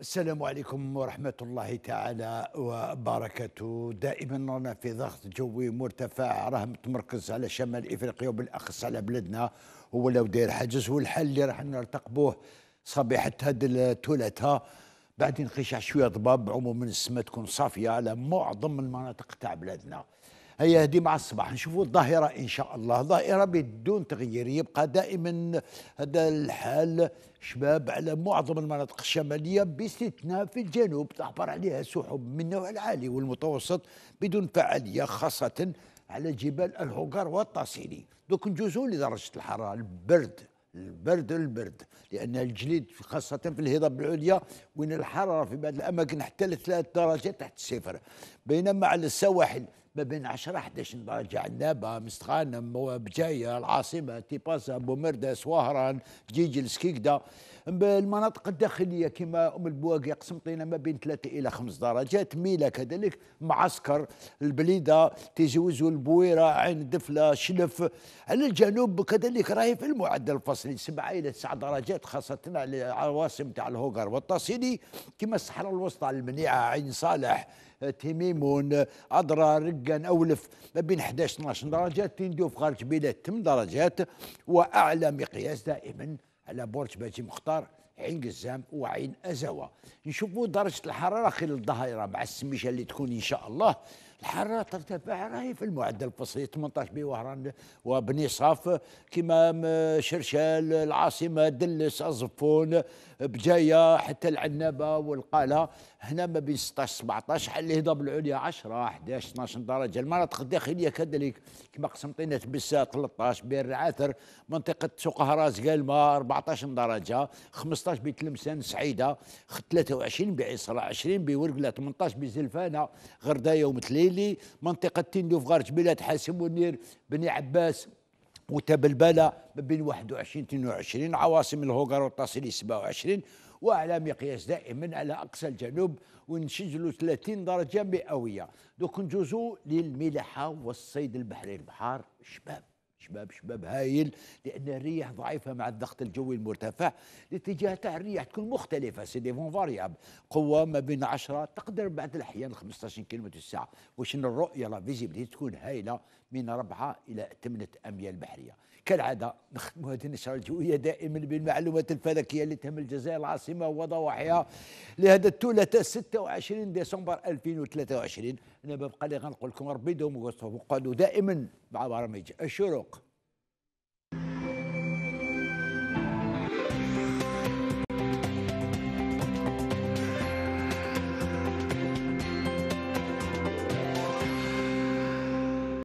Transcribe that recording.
السلام عليكم ورحمة الله تعالى وبركاته دائما رانا في ضغط جوي مرتفع راه متمركز على شمال إفريقيا وبالأخص على بلادنا هو لو داير حاجز والحل اللي راح نرتقبوه صبيحة هذه الثلاثاء بعدين انقشاع شوية ضباب عموما السماء تكون صافية على معظم المناطق تاع بلادنا هي دي مع الصباح نشوفوا الظاهرة إن شاء الله ظاهرة بدون تغيير يبقى دائما هذا الحال شباب على معظم المناطق الشمالية باستثناء في الجنوب تعبر عليها سحب من النوع العالي والمتوسط بدون فعالية خاصة على جبال الهوغار والطاسيلي دوك نجوزوا لدرجة الحرارة البرد البرد البرد لان الجليد خاصه في الهضاب العليا وين الحراره في بعض الاماكن حتى لثلاث درجات تحت الصفر بينما على السواحل ما بين 10 11 درجة عنابة مستخانم بجايه العاصمه تيباسا بومردس وهران جيجل سكيكدا بالمناطق الداخليه كما ام البواقي قسمطينه ما بين 3 الى 5 درجات ميلا كذلك معسكر البليده تجاوزوا البويره عين دفله شلف على الجنوب كذلك راهي في المعدل الفصلي 7 الى 9 درجات خاصه على العواصم تاع الهوغر والتصيلي كما الصحراء الوسطى المنيعه عين صالح تيميمون أدرى رقان أولف ما بين 11 12 درجات تندوف خارج بلاد 8 درجات وأعلى مقياس دائما على بورش باتي مختار عين قزام وعين ازاوه نشوفوا درجة الحرارة خلال الظهيرة مع السميشة اللي تكون إن شاء الله الحرارة ترتفع راهي في المعدل الفصلي 18 بوهران وبني صاف كما شرشال العاصمة دلس ازفون بجاية حتى العنابة والقالة هنا ما بين 16 17 حل الهضاب العليا 10 11 12 درجة المناطق الداخلية كذلك كما قسمتينا تبسا 13 بير عاثر منطقة سوق هراز قالما 14 درجة 15 15 بتلمسان سعيده 23 بعصره 20 بورقله 18 بزلفانه يوم تليلي منطقه تندوف غار جبيلات حاسم ونير بني عباس وتبلبله ما بين 21 22 عواصم الهوغر والتصل 27 وعلى مقياس دائما على اقصى الجنوب ونسجلوا 30 درجه مئويه دوك نجوزوا للملاحه والصيد البحري البحار شباب شباب شباب هايل لان الرياح ضعيفه مع الضغط الجوي المرتفع الاتجاه تاع الرياح تكون مختلفه سي دي فون فاريابل قوه ما بين 10 تقدر بعض الاحيان 15 كيلو الساعه واش الرؤيه لا فيزيبيليتي تكون هايله من 4 الى 8 اميال بحريه كالعاده نختم هذه النشره الجويه دائما بالمعلومات الفلكيه اللي تهم الجزائر العاصمه وضواحيها لهذا الثلاثاء 26 ديسمبر 2023 انا ببقى لي غنقول لكم ربي دوم وقعدوا دائما مع برامج الشروق